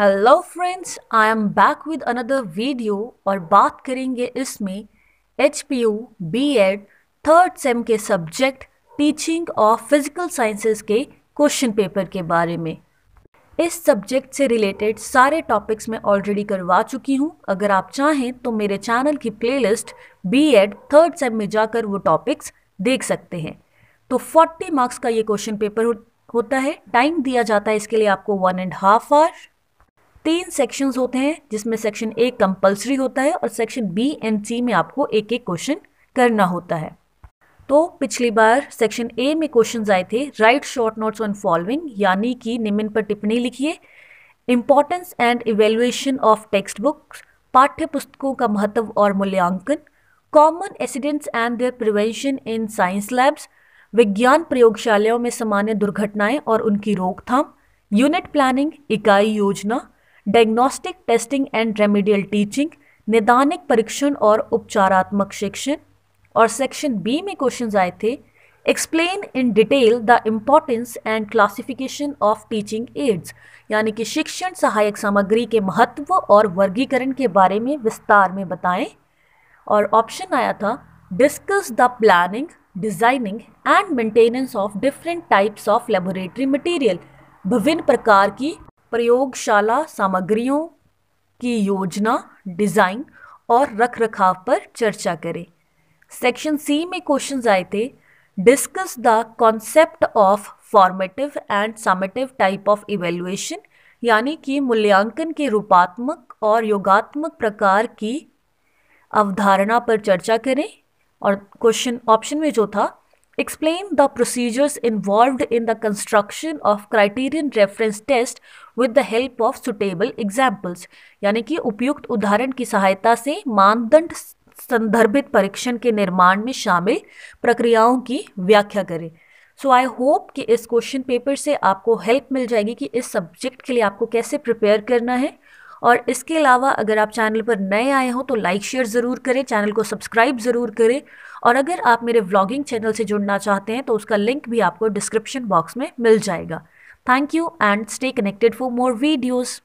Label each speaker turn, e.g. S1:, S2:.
S1: hello friends I am back with another video और बात करेंगे इसमें H P U B Ed third sem के subject teaching of physical sciences के question paper के बारे में इस सब्जेक्ट से रिलेटेड सारे टॉपिक्स मैं ऑलरेडी करवा चुकी हूँ अगर आप चाहें तो मेरे चैनल की playlist B Ed third sem में जाकर वो टॉपिक्स देख सकते हैं तो 40 मार्क्स का ये क्वेश्चन पेपर होता है टाइम दिया जाता है इसके लिए आपको वन एंड हाफ आवर तीन सेक्शंस होते हैं जिसमें सेक्शन ए कंपलसरी होता है और सेक्शन बी एंड सी में आपको एक एक क्वेश्चन करना होता है तो पिछली बार सेक्शन ए में क्वेश्चन आए थे write short notes on following यानी कि निम्न पर टिप्पणी लिखिए importance and evaluation of text books पाठ्य पुस्तकों का महत्व और मूल्यांकन common accidents and their prevention in science labs विज्ञान प्रयोगशालाओं में सामान्य दुर्घटनाएं और उनकी रोकथाम यूनिट प्लानिंग इकाई योजना diagnostic testing and remedial teaching नैदानिक परीक्षण और उपचारात्मक शिक्षण और सेक्शन बी में क्वेश्चंस आए थे explain in detail the importance and classification of teaching aids यानी कि शिक्षण सहायक सामग्री के महत्व और वर्गीकरण के बारे में विस्तार में बताएं और ऑप्शन आया था discuss the planning designing and maintenance of different types of laboratory material विभिन्न प्रकार की प्रयोगशाला सामग्रियों की योजना डिज़ाइन और रख रखाव पर चर्चा करें सेक्शन सी में क्वेश्चन आए थे discuss the concept of formative and summative type of evaluation यानी कि मूल्यांकन के रूपात्मक और योगात्मक प्रकार की अवधारणा पर चर्चा करें और क्वेश्चन ऑप्शन में जो था Explain the procedures involved in the construction of criterion reference test with the help of suitable examples यानी कि उपयुक्त उदाहरण की सहायता से मानदंड संदर्भित परीक्षण के निर्माण में शामिल प्रक्रियाओं की व्याख्या करें सो आई होप कि इस क्वेश्चन पेपर से आपको हेल्प मिल जाएगी कि इस सब्जेक्ट के लिए आपको कैसे प्रिपेयर करना है और इसके अलावा अगर आप चैनल पर नए आए हों तो लाइक शेयर ज़रूर करें चैनल को सब्सक्राइब ज़रूर करें और अगर आप मेरे व्लॉगिंग चैनल से जुड़ना चाहते हैं तो उसका लिंक भी आपको डिस्क्रिप्शन बॉक्स में मिल जाएगा thank you and stay connected for more videos